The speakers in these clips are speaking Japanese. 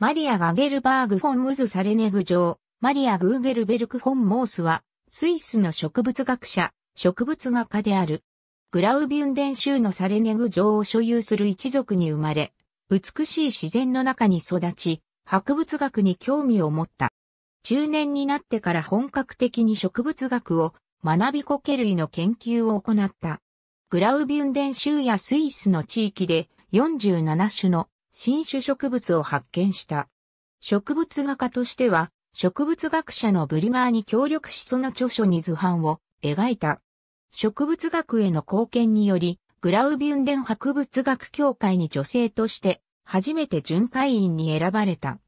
マリア・ガゲルバーグ・フォン・ムズ・サレネグ城、マリア・グーゲルベルク・フォン・モースは、スイスの植物学者、植物学家である。グラウビュンデン州のサレネグ城を所有する一族に生まれ、美しい自然の中に育ち、博物学に興味を持った。中年になってから本格的に植物学を学びコケ類の研究を行った。グラウビュンデン州やスイスの地域で47種の新種植物を発見した。植物画家としては、植物学者のブリガーに協力しその著書に図版を描いた。植物学への貢献により、グラウビュンデン博物学協会に女性として初めて巡回員に選ばれた。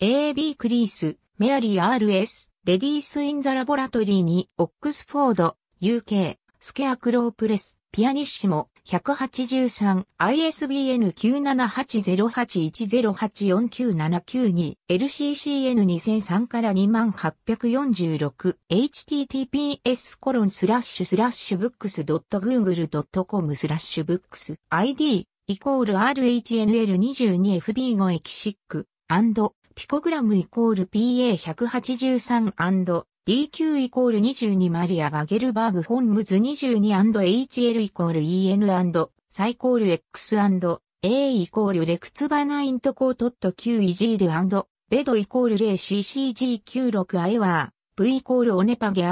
A.B. クリース、メアリー R.S. レディース・イン・ザ・ラボラトリーに、オックスフォード、UK、スケアクロープレス。ピアニッシモ 183ISBN9780810849792 LCCN2003 から2846 https コロンスラッシュスラッシュブックス .google.com スラッシュブックス ID イコール RHNL22FB5 エキシックピコグラムイコール PA183& DQ イコール22マリアがゲルバーグホンムズ 22&HL イコール EN& サイコール X&A イコールレクツバナイントコートット Q イジールベドイコール 0CCG96 アエワー V イコールオネパゲ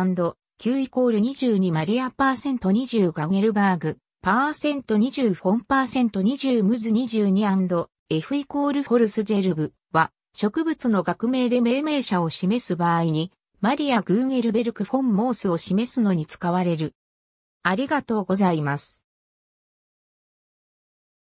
&Q イコール22マリアパーセント20ガゲルバーグパーセント20フォンパーセント20ムズ 22&F イコールフォルスジェルブは植物の学名で命名者を示す場合にマリア・グーゲルベルク・フォン・モースを示すのに使われる。ありがとうございます。